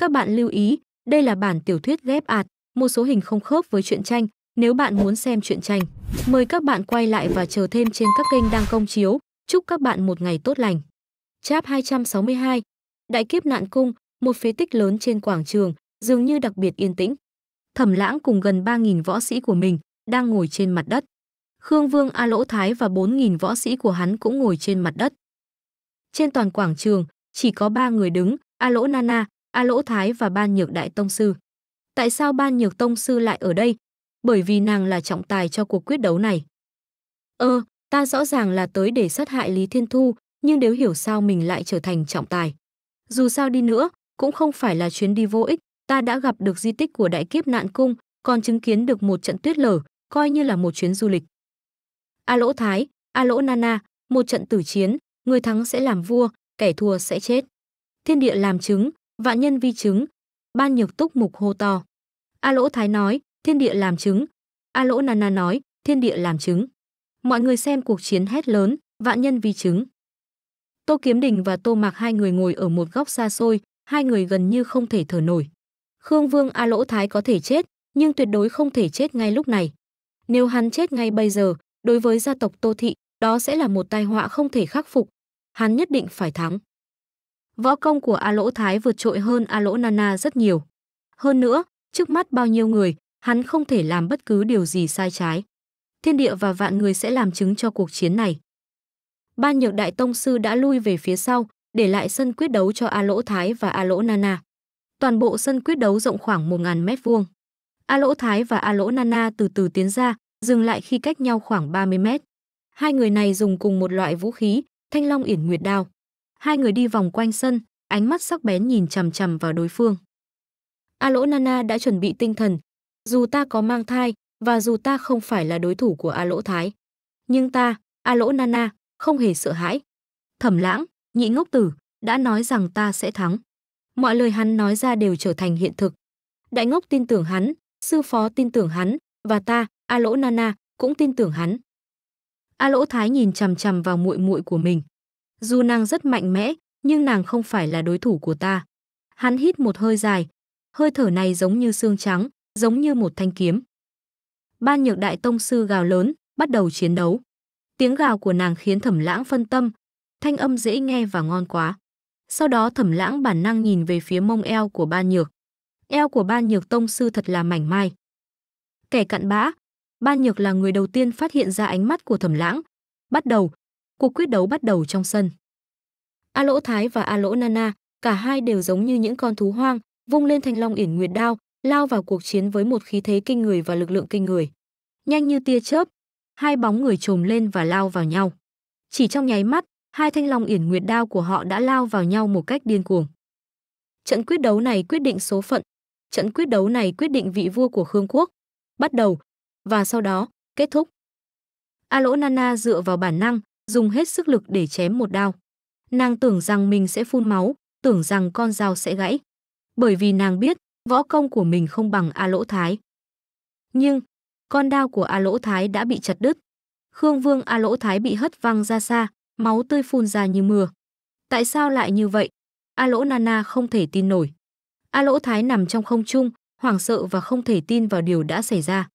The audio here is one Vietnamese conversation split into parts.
Các bạn lưu ý, đây là bản tiểu thuyết ghép ạt, một số hình không khớp với truyện tranh. Nếu bạn muốn xem truyện tranh, mời các bạn quay lại và chờ thêm trên các kênh đang công chiếu. Chúc các bạn một ngày tốt lành. Chap 262 Đại kiếp nạn cung, một phế tích lớn trên quảng trường, dường như đặc biệt yên tĩnh. Thẩm lãng cùng gần 3.000 võ sĩ của mình đang ngồi trên mặt đất. Khương Vương A Lỗ Thái và 4.000 võ sĩ của hắn cũng ngồi trên mặt đất. Trên toàn quảng trường, chỉ có ba người đứng, A Lỗ Nana, A Lỗ Thái và Ban Nhược Đại Tông Sư. Tại sao Ban Nhược Tông Sư lại ở đây? Bởi vì nàng là trọng tài cho cuộc quyết đấu này. Ơ, ờ, ta rõ ràng là tới để sát hại Lý Thiên Thu, nhưng nếu hiểu sao mình lại trở thành trọng tài. Dù sao đi nữa, cũng không phải là chuyến đi vô ích, ta đã gặp được di tích của đại kiếp nạn cung, còn chứng kiến được một trận tuyết lở, coi như là một chuyến du lịch. A Lỗ Thái, A Lỗ Nana, một trận tử chiến, người thắng sẽ làm vua, kẻ thua sẽ chết. Thiên địa làm chứng, vạn nhân vi chứng. Ban nhược túc mục hô to. A lỗ thái nói, thiên địa làm chứng. A lỗ nana nói, thiên địa làm chứng. Mọi người xem cuộc chiến hét lớn, vạn nhân vi chứng. Tô Kiếm Đình và Tô Mạc hai người ngồi ở một góc xa xôi, hai người gần như không thể thở nổi. Khương Vương A Lỗ Thái có thể chết, nhưng tuyệt đối không thể chết ngay lúc này. Nếu hắn chết ngay bây giờ, đối với gia tộc Tô Thị, đó sẽ là một tai họa không thể khắc phục. Hắn nhất định phải thắng. Võ công của A Lỗ Thái vượt trội hơn A Lỗ Nana rất nhiều. Hơn nữa, trước mắt bao nhiêu người, hắn không thể làm bất cứ điều gì sai trái. Thiên địa và vạn người sẽ làm chứng cho cuộc chiến này. Ban nhược đại tông sư đã lui về phía sau, để lại sân quyết đấu cho A Lỗ Thái và A Lỗ Nana. Toàn bộ sân quyết đấu rộng khoảng 1.000 mét vuông. A Lỗ Thái và A Lỗ Nana từ từ tiến ra, dừng lại khi cách nhau khoảng 30 mét. Hai người này dùng cùng một loại vũ khí, Thanh Long Yển Nguyệt Đao. Hai người đi vòng quanh sân, ánh mắt sắc bén nhìn chằm chằm vào đối phương. A Lỗ Nana đã chuẩn bị tinh thần, dù ta có mang thai và dù ta không phải là đối thủ của A Lỗ Thái, nhưng ta, A Lỗ Nana, không hề sợ hãi. Thẩm Lãng, nhị ngốc tử, đã nói rằng ta sẽ thắng. Mọi lời hắn nói ra đều trở thành hiện thực. Đại ngốc tin tưởng hắn, sư phó tin tưởng hắn và ta, A Lỗ Nana, cũng tin tưởng hắn. A Lỗ Thái nhìn chằm chằm vào muội muội của mình, dù nàng rất mạnh mẽ, nhưng nàng không phải là đối thủ của ta. Hắn hít một hơi dài. Hơi thở này giống như xương trắng, giống như một thanh kiếm. Ban nhược đại tông sư gào lớn, bắt đầu chiến đấu. Tiếng gào của nàng khiến thẩm lãng phân tâm, thanh âm dễ nghe và ngon quá. Sau đó thẩm lãng bản năng nhìn về phía mông eo của ban nhược. Eo của ban nhược tông sư thật là mảnh mai. Kẻ cặn bã, ban nhược là người đầu tiên phát hiện ra ánh mắt của thẩm lãng. Bắt đầu, cuộc quyết đấu bắt đầu trong sân. A Lỗ Thái và A Lỗ Nana, cả hai đều giống như những con thú hoang, vung lên thanh long yển nguyệt đao, lao vào cuộc chiến với một khí thế kinh người và lực lượng kinh người. Nhanh như tia chớp, hai bóng người trồm lên và lao vào nhau. Chỉ trong nháy mắt, hai thanh long yển nguyệt đao của họ đã lao vào nhau một cách điên cuồng. Trận quyết đấu này quyết định số phận, trận quyết đấu này quyết định vị vua của Khương quốc. Bắt đầu và sau đó kết thúc. A Lỗ Nana dựa vào bản năng, dùng hết sức lực để chém một đao. Nàng tưởng rằng mình sẽ phun máu, tưởng rằng con dao sẽ gãy. Bởi vì nàng biết, võ công của mình không bằng A Lỗ Thái. Nhưng, con đao của A Lỗ Thái đã bị chặt đứt. Khương Vương A Lỗ Thái bị hất văng ra xa, máu tươi phun ra như mưa. Tại sao lại như vậy? A Lỗ Nana không thể tin nổi. A Lỗ Thái nằm trong không trung, hoảng sợ và không thể tin vào điều đã xảy ra.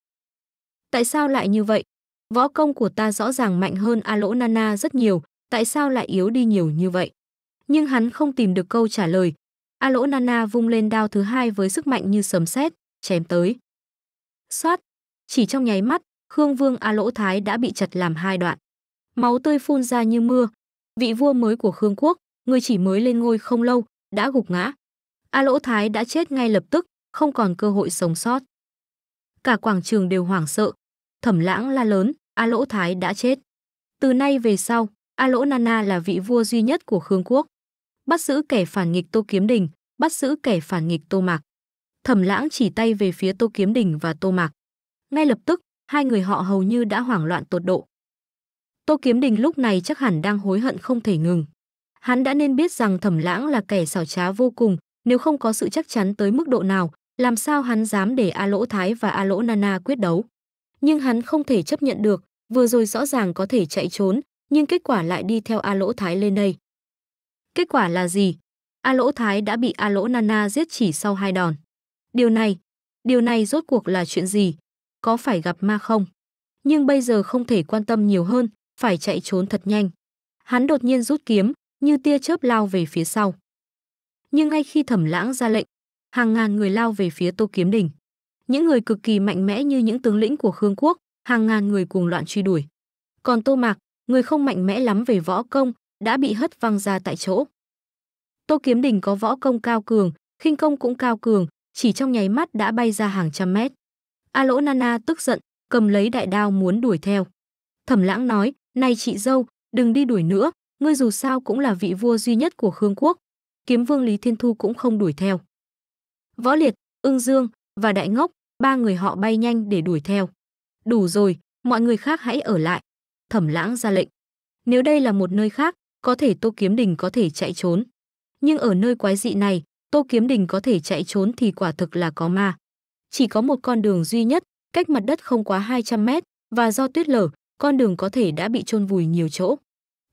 Tại sao lại như vậy? Võ công của ta rõ ràng mạnh hơn A Lỗ Nana rất nhiều, tại sao lại yếu đi nhiều như vậy? Nhưng hắn không tìm được câu trả lời. A Lỗ Nana vung lên đao thứ hai với sức mạnh như sấm sét, chém tới. Xoát, chỉ trong nháy mắt, Khương Vương A Lỗ Thái đã bị chặt làm hai đoạn. Máu tươi phun ra như mưa. Vị vua mới của Khương quốc, người chỉ mới lên ngôi không lâu, đã gục ngã. A Lỗ Thái đã chết ngay lập tức, không còn cơ hội sống sót. Cả quảng trường đều hoảng sợ. Thẩm lãng la lớn, A Lỗ Thái đã chết. Từ nay về sau, A Lỗ Nana là vị vua duy nhất của Khương quốc. Bắt giữ kẻ phản nghịch Tô Kiếm Đình, bắt giữ kẻ phản nghịch Tô Mạc. Thẩm Lãng chỉ tay về phía Tô Kiếm Đình và Tô Mạc. Ngay lập tức, hai người họ hầu như đã hoảng loạn tột độ. Tô Kiếm Đình lúc này chắc hẳn đang hối hận không thể ngừng. Hắn đã nên biết rằng Thẩm Lãng là kẻ xảo trá vô cùng, nếu không có sự chắc chắn tới mức độ nào, làm sao hắn dám để A Lỗ Thái và A Lỗ Nana quyết đấu nhưng hắn không thể chấp nhận được, vừa rồi rõ ràng có thể chạy trốn, nhưng kết quả lại đi theo A Lỗ Thái lên đây. Kết quả là gì? A Lỗ Thái đã bị A Lỗ Nana giết chỉ sau hai đòn. Điều này, điều này rốt cuộc là chuyện gì? Có phải gặp ma không? Nhưng bây giờ không thể quan tâm nhiều hơn, phải chạy trốn thật nhanh. Hắn đột nhiên rút kiếm, như tia chớp lao về phía sau. Nhưng ngay khi thẩm lãng ra lệnh, hàng ngàn người lao về phía tô kiếm đỉnh những người cực kỳ mạnh mẽ như những tướng lĩnh của Khương quốc, hàng ngàn người cuồng loạn truy đuổi. Còn Tô Mạc, người không mạnh mẽ lắm về võ công, đã bị hất văng ra tại chỗ. Tô Kiếm Đình có võ công cao cường, khinh công cũng cao cường, chỉ trong nháy mắt đã bay ra hàng trăm mét. A Lỗ Nana tức giận, cầm lấy đại đao muốn đuổi theo. Thẩm Lãng nói, "Này chị dâu, đừng đi đuổi nữa, ngươi dù sao cũng là vị vua duy nhất của Khương quốc." Kiếm Vương Lý Thiên Thu cũng không đuổi theo. Võ Liệt, Ưng Dương, và Đại Ngốc, ba người họ bay nhanh để đuổi theo. Đủ rồi, mọi người khác hãy ở lại. Thẩm lãng ra lệnh. Nếu đây là một nơi khác, có thể Tô Kiếm Đình có thể chạy trốn. Nhưng ở nơi quái dị này, Tô Kiếm Đình có thể chạy trốn thì quả thực là có ma. Chỉ có một con đường duy nhất, cách mặt đất không quá 200 mét, và do tuyết lở, con đường có thể đã bị trôn vùi nhiều chỗ.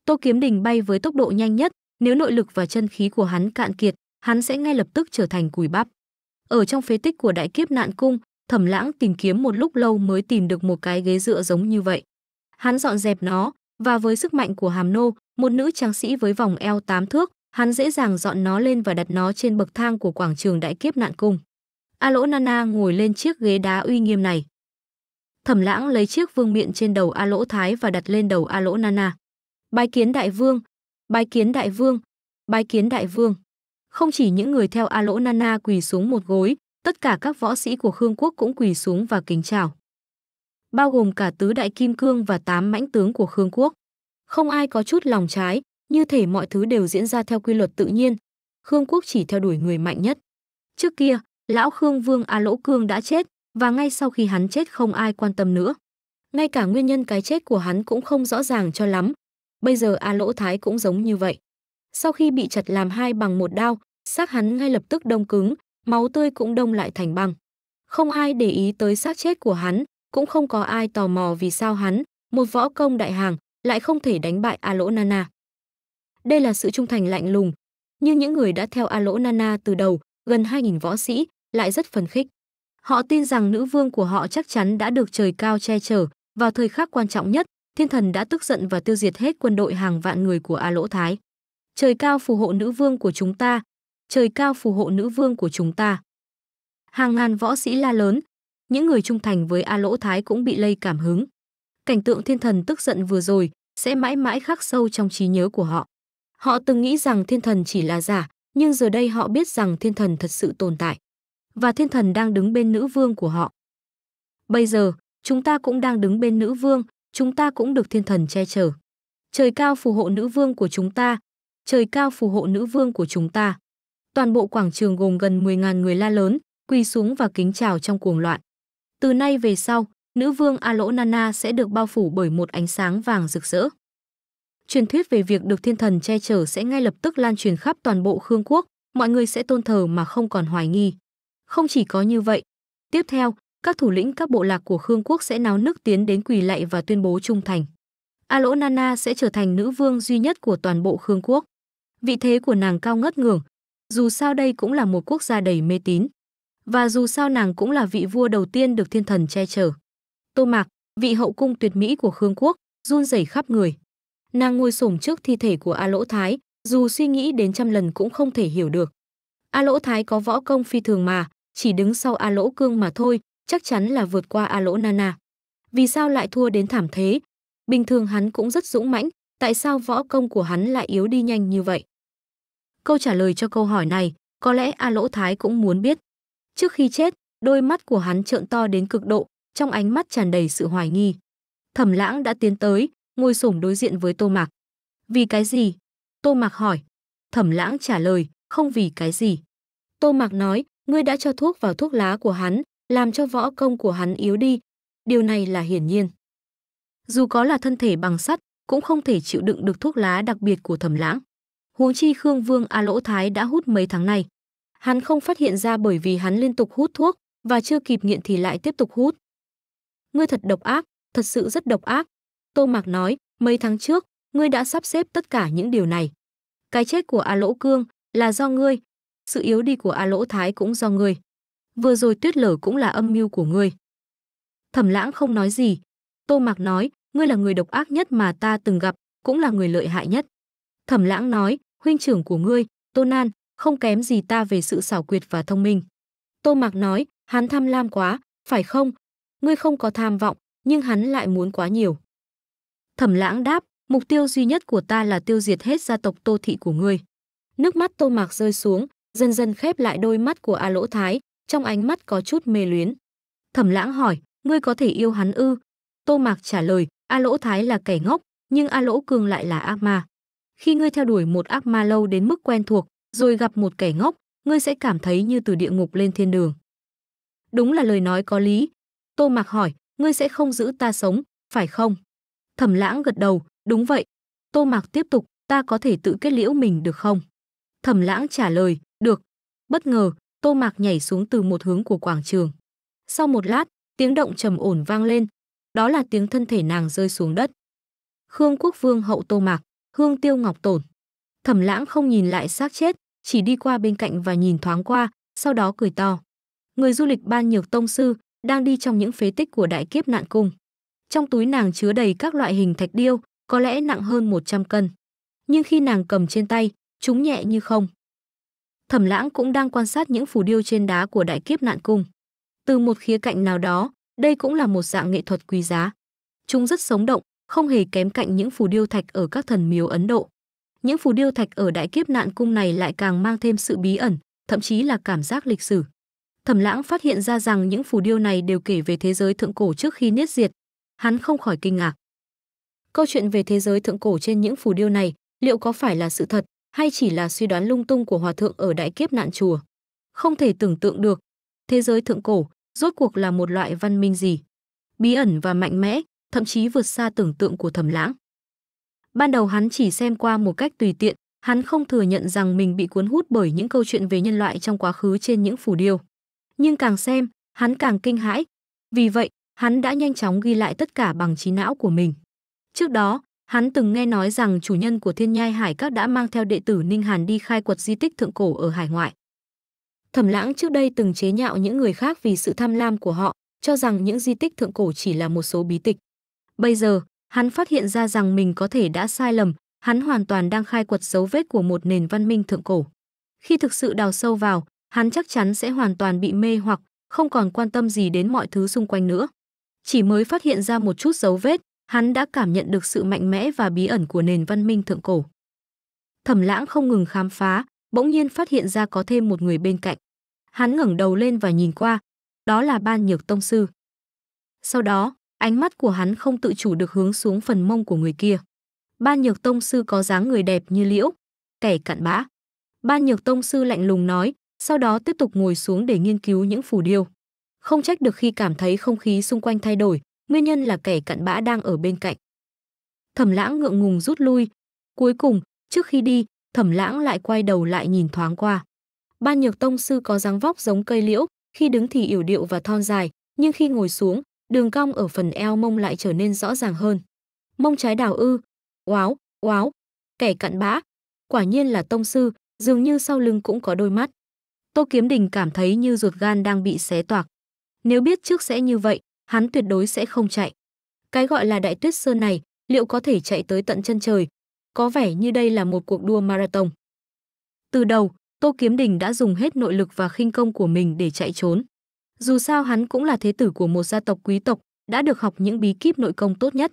Tô Kiếm Đình bay với tốc độ nhanh nhất, nếu nội lực và chân khí của hắn cạn kiệt, hắn sẽ ngay lập tức trở thành cùi bắp. Ở trong phế tích của đại kiếp nạn cung, Thẩm Lãng tìm kiếm một lúc lâu mới tìm được một cái ghế dựa giống như vậy. Hắn dọn dẹp nó, và với sức mạnh của Hàm Nô, một nữ tráng sĩ với vòng eo tám thước, hắn dễ dàng dọn nó lên và đặt nó trên bậc thang của quảng trường đại kiếp nạn cung. A Lỗ Nana ngồi lên chiếc ghế đá uy nghiêm này. Thẩm Lãng lấy chiếc vương miện trên đầu A Lỗ Thái và đặt lên đầu A Lỗ Nana. Bái kiến đại vương, bái kiến đại vương, bái kiến đại vương. Không chỉ những người theo A Lỗ Nana quỳ xuống một gối, tất cả các võ sĩ của Khương quốc cũng quỳ xuống và kính chào. Bao gồm cả tứ đại kim cương và tám mãnh tướng của Khương quốc. Không ai có chút lòng trái, như thể mọi thứ đều diễn ra theo quy luật tự nhiên. Khương quốc chỉ theo đuổi người mạnh nhất. Trước kia, lão Khương Vương A Lỗ Cương đã chết, và ngay sau khi hắn chết không ai quan tâm nữa. Ngay cả nguyên nhân cái chết của hắn cũng không rõ ràng cho lắm. Bây giờ A Lỗ Thái cũng giống như vậy. Sau khi bị chặt làm hai bằng một đao, xác hắn ngay lập tức đông cứng, máu tươi cũng đông lại thành băng. Không ai để ý tới xác chết của hắn, cũng không có ai tò mò vì sao hắn, một võ công đại hàng, lại không thể đánh bại A Lỗ Nana. Đây là sự trung thành lạnh lùng, như những người đã theo A Lỗ Nana từ đầu, gần 2.000 võ sĩ, lại rất phấn khích. Họ tin rằng nữ vương của họ chắc chắn đã được trời cao che chở, vào thời khắc quan trọng nhất, thiên thần đã tức giận và tiêu diệt hết quân đội hàng vạn người của A Lỗ Thái. Trời cao phù hộ nữ vương của chúng ta, trời cao phù hộ nữ vương của chúng ta. Hàng ngàn võ sĩ la lớn, những người trung thành với A Lỗ Thái cũng bị lây cảm hứng. Cảnh tượng thiên thần tức giận vừa rồi sẽ mãi mãi khắc sâu trong trí nhớ của họ. Họ từng nghĩ rằng thiên thần chỉ là giả, nhưng giờ đây họ biết rằng thiên thần thật sự tồn tại. Và thiên thần đang đứng bên nữ vương của họ. Bây giờ, chúng ta cũng đang đứng bên nữ vương, chúng ta cũng được thiên thần che chở. Trời cao phù hộ nữ vương của chúng ta, trời cao phù hộ nữ vương của chúng ta. Toàn bộ quảng trường gồm gần 10.000 người la lớn, quỳ xuống và kính chào trong cuồng loạn. Từ nay về sau, nữ vương A Lỗ Nana sẽ được bao phủ bởi một ánh sáng vàng rực rỡ. Truyền thuyết về việc được thiên thần che chở sẽ ngay lập tức lan truyền khắp toàn bộ Khương quốc, mọi người sẽ tôn thờ mà không còn hoài nghi. Không chỉ có như vậy, tiếp theo, các thủ lĩnh các bộ lạc của Khương quốc sẽ náo nức tiến đến quỳ lạy và tuyên bố trung thành. A Lỗ Nana sẽ trở thành nữ vương duy nhất của toàn bộ Khương quốc vị thế của nàng cao ngất ngường Dù sao đây cũng là một quốc gia đầy mê tín. Và dù sao nàng cũng là vị vua đầu tiên được thiên thần che chở. Tô Mạc, vị hậu cung tuyệt mỹ của Khương quốc, run rẩy khắp người. Nàng ngồi xổm trước thi thể của A Lỗ Thái, dù suy nghĩ đến trăm lần cũng không thể hiểu được. A Lỗ Thái có võ công phi thường mà, chỉ đứng sau A Lỗ Cương mà thôi, chắc chắn là vượt qua A Lỗ Nana. Vì sao lại thua đến thảm thế? Bình thường hắn cũng rất dũng mãnh, tại sao võ công của hắn lại yếu đi nhanh như vậy? Câu trả lời cho câu hỏi này, có lẽ A Lỗ Thái cũng muốn biết. Trước khi chết, đôi mắt của hắn trợn to đến cực độ, trong ánh mắt tràn đầy sự hoài nghi. Thẩm Lãng đã tiến tới, ngồi xổm đối diện với Tô Mạc. "Vì cái gì?" Tô Mạc hỏi. Thẩm Lãng trả lời, "Không vì cái gì." Tô Mạc nói, "Ngươi đã cho thuốc vào thuốc lá của hắn, làm cho võ công của hắn yếu đi. Điều này là hiển nhiên. Dù có là thân thể bằng sắt, cũng không thể chịu đựng được thuốc lá đặc biệt của thẩm lãng. Huống chi Khương Vương A Lỗ Thái đã hút mấy tháng nay. Hắn không phát hiện ra bởi vì hắn liên tục hút thuốc và chưa kịp nghiện thì lại tiếp tục hút. Ngươi thật độc ác, thật sự rất độc ác. Tô Mạc nói, mấy tháng trước, ngươi đã sắp xếp tất cả những điều này. Cái chết của A Lỗ Cương là do ngươi, sự yếu đi của A Lỗ Thái cũng do ngươi. Vừa rồi tuyết lở cũng là âm mưu của ngươi. Thẩm lãng không nói gì. Tô Mạc nói, ngươi là người độc ác nhất mà ta từng gặp, cũng là người lợi hại nhất. Thẩm lãng nói, huynh trưởng của ngươi, Tô Nan, không kém gì ta về sự xảo quyệt và thông minh. Tô Mạc nói, hắn tham lam quá, phải không? Ngươi không có tham vọng, nhưng hắn lại muốn quá nhiều. Thẩm lãng đáp, mục tiêu duy nhất của ta là tiêu diệt hết gia tộc Tô Thị của ngươi. Nước mắt Tô Mạc rơi xuống, dần dần khép lại đôi mắt của A Lỗ Thái, trong ánh mắt có chút mê luyến. Thẩm lãng hỏi, ngươi có thể yêu hắn ư? Tô Mạc trả lời, A Lỗ Thái là kẻ ngốc, nhưng A Lỗ Cường lại là ác ma. Khi ngươi theo đuổi một ác ma lâu đến mức quen thuộc, rồi gặp một kẻ ngốc, ngươi sẽ cảm thấy như từ địa ngục lên thiên đường. Đúng là lời nói có lý. Tô Mạc hỏi, ngươi sẽ không giữ ta sống, phải không? Thẩm Lãng gật đầu, đúng vậy. Tô Mạc tiếp tục, ta có thể tự kết liễu mình được không? Thẩm Lãng trả lời, được. Bất ngờ, Tô Mạc nhảy xuống từ một hướng của quảng trường. Sau một lát, tiếng động trầm ổn vang lên, đó là tiếng thân thể nàng rơi xuống đất. Khương Quốc Vương hậu Tô Mạc, Hương Tiêu Ngọc Tổn. Thẩm Lãng không nhìn lại xác chết, chỉ đi qua bên cạnh và nhìn thoáng qua, sau đó cười to. Người du lịch ban nhược tông sư đang đi trong những phế tích của đại kiếp nạn cung. Trong túi nàng chứa đầy các loại hình thạch điêu, có lẽ nặng hơn 100 cân. Nhưng khi nàng cầm trên tay, chúng nhẹ như không. Thẩm Lãng cũng đang quan sát những phù điêu trên đá của đại kiếp nạn cung. Từ một khía cạnh nào đó, đây cũng là một dạng nghệ thuật quý giá. Chúng rất sống động, không hề kém cạnh những phù điêu thạch ở các thần miếu Ấn Độ. Những phù điêu thạch ở đại kiếp nạn cung này lại càng mang thêm sự bí ẩn, thậm chí là cảm giác lịch sử. Thẩm Lãng phát hiện ra rằng những phù điêu này đều kể về thế giới thượng cổ trước khi niết diệt. Hắn không khỏi kinh ngạc. Câu chuyện về thế giới thượng cổ trên những phù điêu này liệu có phải là sự thật hay chỉ là suy đoán lung tung của hòa thượng ở đại kiếp nạn chùa? Không thể tưởng tượng được. Thế giới thượng cổ, rốt cuộc là một loại văn minh gì? Bí ẩn và mạnh mẽ, thậm chí vượt xa tưởng tượng của Thẩm Lãng. Ban đầu hắn chỉ xem qua một cách tùy tiện, hắn không thừa nhận rằng mình bị cuốn hút bởi những câu chuyện về nhân loại trong quá khứ trên những phù điêu. Nhưng càng xem, hắn càng kinh hãi. Vì vậy, hắn đã nhanh chóng ghi lại tất cả bằng trí não của mình. Trước đó, hắn từng nghe nói rằng chủ nhân của Thiên Nhai Hải Các đã mang theo đệ tử Ninh Hàn đi khai quật di tích thượng cổ ở hải ngoại. Thẩm Lãng trước đây từng chế nhạo những người khác vì sự tham lam của họ, cho rằng những di tích thượng cổ chỉ là một số bí tịch. Bây giờ, hắn phát hiện ra rằng mình có thể đã sai lầm, hắn hoàn toàn đang khai quật dấu vết của một nền văn minh thượng cổ. Khi thực sự đào sâu vào, hắn chắc chắn sẽ hoàn toàn bị mê hoặc, không còn quan tâm gì đến mọi thứ xung quanh nữa. Chỉ mới phát hiện ra một chút dấu vết, hắn đã cảm nhận được sự mạnh mẽ và bí ẩn của nền văn minh thượng cổ. Thẩm Lãng không ngừng khám phá, bỗng nhiên phát hiện ra có thêm một người bên cạnh. Hắn ngẩng đầu lên và nhìn qua, đó là Ban Nhược Tông Sư. Sau đó, ánh mắt của hắn không tự chủ được hướng xuống phần mông của người kia. Ban Nhược Tông Sư có dáng người đẹp như liễu, kẻ cặn bã. Ban Nhược Tông Sư lạnh lùng nói, sau đó tiếp tục ngồi xuống để nghiên cứu những phù điêu. Không trách được khi cảm thấy không khí xung quanh thay đổi, nguyên nhân là kẻ cặn bã đang ở bên cạnh. Thẩm lãng ngượng ngùng rút lui. Cuối cùng, trước khi đi, thẩm lãng lại quay đầu lại nhìn thoáng qua. Ban nhược tông sư có dáng vóc giống cây liễu, khi đứng thì yểu điệu và thon dài, nhưng khi ngồi xuống, đường cong ở phần eo mông lại trở nên rõ ràng hơn. Mông trái đào ư, oáo, oáo, kẻ cặn bã, quả nhiên là tông sư, dường như sau lưng cũng có đôi mắt. Tô Kiếm Đình cảm thấy như ruột gan đang bị xé toạc. Nếu biết trước sẽ như vậy, hắn tuyệt đối sẽ không chạy. Cái gọi là đại tuyết sơn này, liệu có thể chạy tới tận chân trời, có vẻ như đây là một cuộc đua marathon. Từ đầu, Tô Kiếm Đình đã dùng hết nội lực và khinh công của mình để chạy trốn. Dù sao hắn cũng là thế tử của một gia tộc quý tộc, đã được học những bí kíp nội công tốt nhất.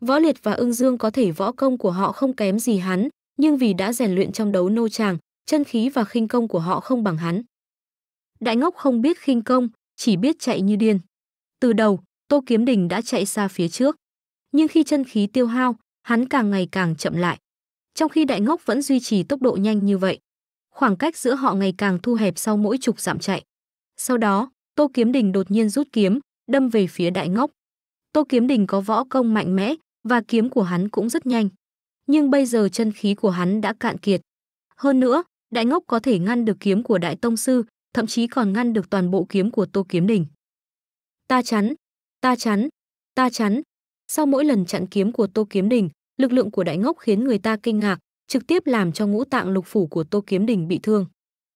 Võ Liệt và Ưng Dương có thể võ công của họ không kém gì hắn, nhưng vì đã rèn luyện trong đấu nô tràng, chân khí và khinh công của họ không bằng hắn. Đại ngốc không biết khinh công, chỉ biết chạy như điên. Từ đầu, Tô Kiếm Đình đã chạy xa phía trước. Nhưng khi chân khí tiêu hao, Hắn càng ngày càng chậm lại. Trong khi đại ngốc vẫn duy trì tốc độ nhanh như vậy. Khoảng cách giữa họ ngày càng thu hẹp sau mỗi chục giảm chạy. Sau đó, Tô Kiếm Đình đột nhiên rút kiếm, đâm về phía đại ngốc. Tô Kiếm Đình có võ công mạnh mẽ và kiếm của hắn cũng rất nhanh. Nhưng bây giờ chân khí của hắn đã cạn kiệt. Hơn nữa, đại ngốc có thể ngăn được kiếm của đại tông sư, thậm chí còn ngăn được toàn bộ kiếm của Tô Kiếm Đình. Ta chắn, ta chắn, ta chắn, sau mỗi lần chặn kiếm của Tô Kiếm Đình, lực lượng của Đại Ngốc khiến người ta kinh ngạc, trực tiếp làm cho ngũ tạng lục phủ của Tô Kiếm Đình bị thương.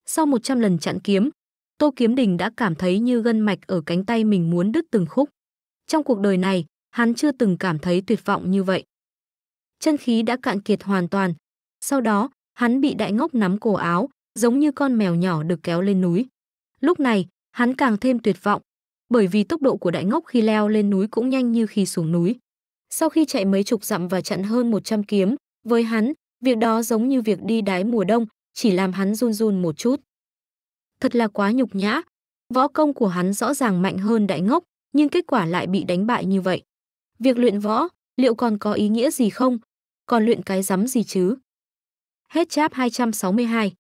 Sau 100 lần chặn kiếm, Tô Kiếm Đình đã cảm thấy như gân mạch ở cánh tay mình muốn đứt từng khúc. Trong cuộc đời này, hắn chưa từng cảm thấy tuyệt vọng như vậy. Chân khí đã cạn kiệt hoàn toàn. Sau đó, hắn bị đại ngốc nắm cổ áo, giống như con mèo nhỏ được kéo lên núi. Lúc này, hắn càng thêm tuyệt vọng, bởi vì tốc độ của đại ngốc khi leo lên núi cũng nhanh như khi xuống núi. Sau khi chạy mấy chục dặm và chặn hơn 100 kiếm, với hắn, việc đó giống như việc đi đái mùa đông, chỉ làm hắn run run một chút. Thật là quá nhục nhã, võ công của hắn rõ ràng mạnh hơn đại ngốc, nhưng kết quả lại bị đánh bại như vậy. Việc luyện võ, liệu còn có ý nghĩa gì không? Còn luyện cái rắm gì chứ? Hết cháp 262